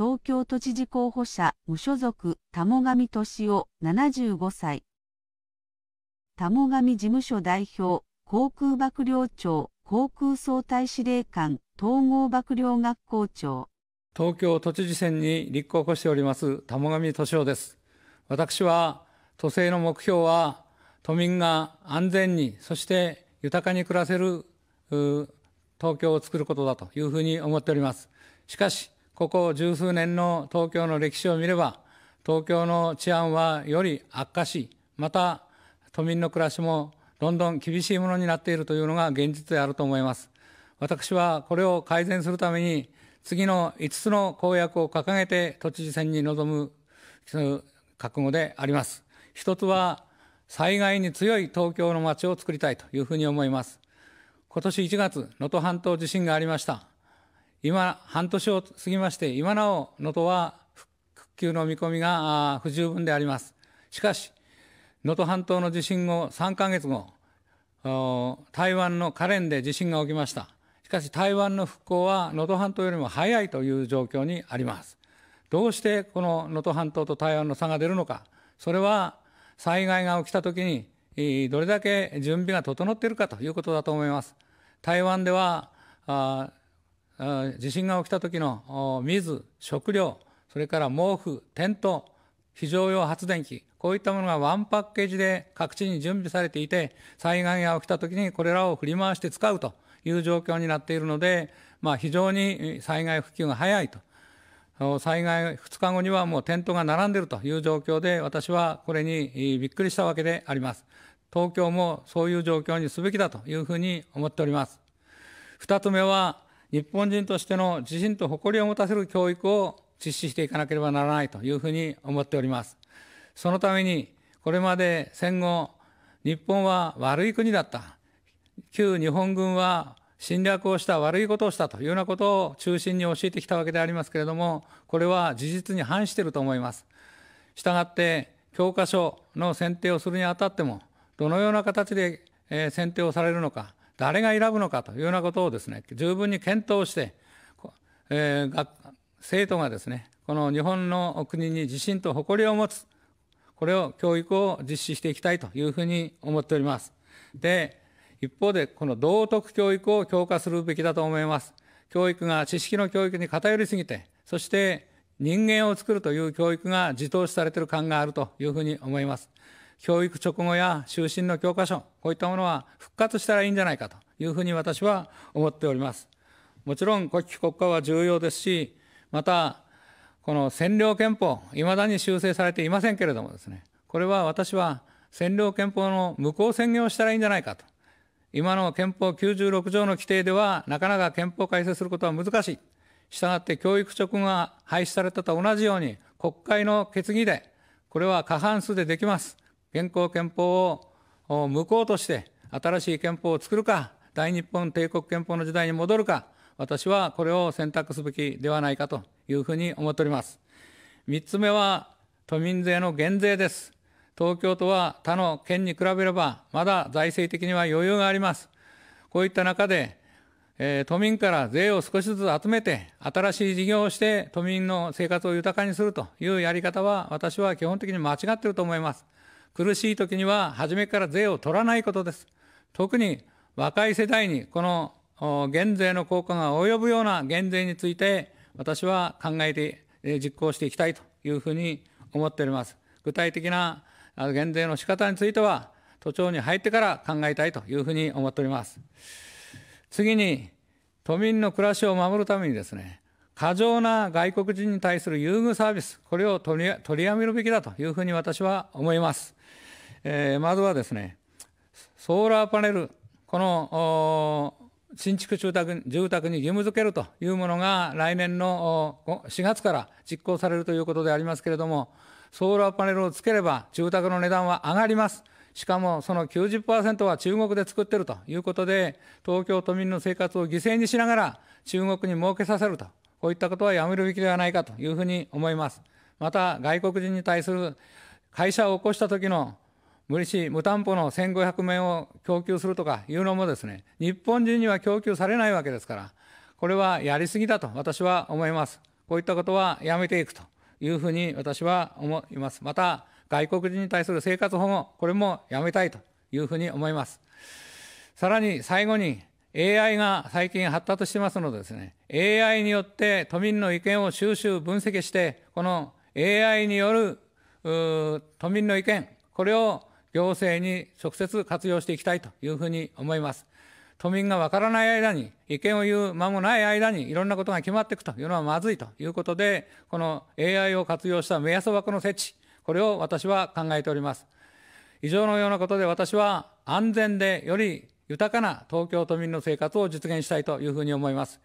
東京都知事候補者無所属田母上俊夫75歳田母上事務所代表航空幕僚長航空総体司令官統合幕僚学校長東京都知事選に立候補しております田母上俊夫です私は都政の目標は都民が安全にそして豊かに暮らせる東京を作ることだというふうに思っておりますしかしここ十数年の東京の歴史を見れば、東京の治安はより悪化し、また都民の暮らしもどんどん厳しいものになっているというのが現実であると思います。私はこれを改善するために、次の5つの公約を掲げて都知事選に臨む覚悟であります。一つは、災害に強い東京の街を作りたいというふうに思います。今年1月、能登半島地震がありました。今、半年を過ぎまして、今なお、能登は復旧の見込みが不十分であります。しかし、能登半島の地震後3ヶ月後、台湾のカレンで地震が起きました。しかし、台湾の復興は能登半島よりも早いという状況にあります。どうしてこの能登半島と台湾の差が出るのか、それは災害が起きたときに、どれだけ準備が整っているかということだと思います。台湾では、地震が起きた時の水、食料、それから毛布、テント、非常用発電機、こういったものがワンパッケージで各地に準備されていて、災害が起きた時にこれらを振り回して使うという状況になっているので、まあ、非常に災害復旧が早いと。災害2日後にはもうテントが並んでいるという状況で、私はこれにびっくりしたわけであります。東京もそういう状況にすべきだというふうに思っております。2つ目は、日本人としての自信と誇りを持たせる教育を実施していかなければならないというふうに思っております。そのために、これまで戦後、日本は悪い国だった。旧日本軍は侵略をした悪いことをしたというようなことを中心に教えてきたわけでありますけれども、これは事実に反していると思います。したがって、教科書の選定をするにあたっても、どのような形で選定をされるのか、誰が選ぶのかというようなことをですね十分に検討して、えー、生徒がですねこの日本の国に自信と誇りを持つこれを教育を実施していきたいというふうに思っております。で一方でこの道徳教育を強化するべきだと思います。教育が知識の教育に偏りすぎてそして人間を作るという教育が自投資されている感があるというふうに思います。教育直後や就寝の教科書、こういったものは復活したらいいんじゃないかというふうに私は思っております。もちろん、国旗国家は重要ですし、また、この占領憲法、いまだに修正されていませんけれどもですね、これは私は占領憲法の無効宣言をしたらいいんじゃないかと。今の憲法96条の規定では、なかなか憲法改正することは難しい。したがって教育直後が廃止されたと同じように、国会の決議で、これは過半数でできます。現行憲法を無効として新しい憲法を作るか、大日本帝国憲法の時代に戻るか、私はこれを選択すべきではないかというふうに思っております。3つ目は、都民税の減税です。東京都は他の県に比べれば、まだ財政的には余裕があります。こういった中で、えー、都民から税を少しずつ集めて、新しい事業をして都民の生活を豊かにするというやり方は、私は基本的に間違っていると思います。苦しい時には初めから税を取らないことです。特に若い世代にこの減税の効果が及ぶような減税について私は考えて実行していきたいというふうに思っております。具体的な減税の仕方については都庁に入ってから考えたいというふうに思っております。次に都民の暮らしを守るためにですね過剰な外国人に対する優遇サービス、これを取り取りやめるべきだというふうに私は思います。えー、まずはですね、ソーラーパネル、この新築住宅住宅に義務付けるというものが来年の4月から実行されるということでありますけれども、ソーラーパネルをつければ住宅の値段は上がります。しかもその90%は中国で作っているということで、東京都民の生活を犠牲にしながら中国に儲けさせるとこういったことはやめるべきではないかというふうに思います。また、外国人に対する会社を起こした時の無利子、無担保の1500面を供給するとかいうのもですね、日本人には供給されないわけですから、これはやりすぎだと私は思います。こういったことはやめていくというふうに私は思います。また、外国人に対する生活保護、これもやめたいというふうに思います。さらに最後に、AI が最近発達してますのでですね、AI によって都民の意見を収集、分析して、この AI による都民の意見、これを行政に直接活用していきたいというふうに思います。都民がわからない間に、意見を言う間もない間に、いろんなことが決まっていくというのはまずいということで、この AI を活用した目安枠の設置、これを私は考えております。以上のようなことで私は安全でより豊かな東京都民の生活を実現したいというふうに思います。